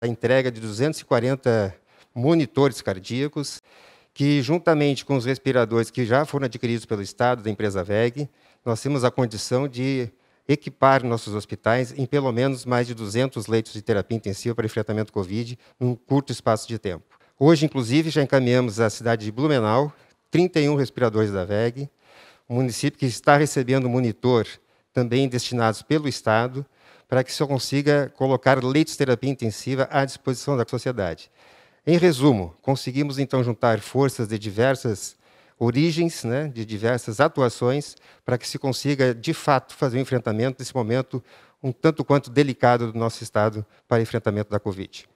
a entrega de 240 monitores cardíacos, que juntamente com os respiradores que já foram adquiridos pelo Estado, da empresa VEG, nós temos a condição de equipar nossos hospitais em pelo menos mais de 200 leitos de terapia intensiva para enfrentamento Covid num curto espaço de tempo. Hoje, inclusive, já encaminhamos à cidade de Blumenau 31 respiradores da VEG, um município que está recebendo monitor também destinados pelo Estado para que se consiga colocar leitos de terapia intensiva à disposição da sociedade. Em resumo, conseguimos então juntar forças de diversas origens, né, de diversas atuações, para que se consiga de fato fazer o um enfrentamento desse momento um tanto quanto delicado do nosso estado para enfrentamento da Covid.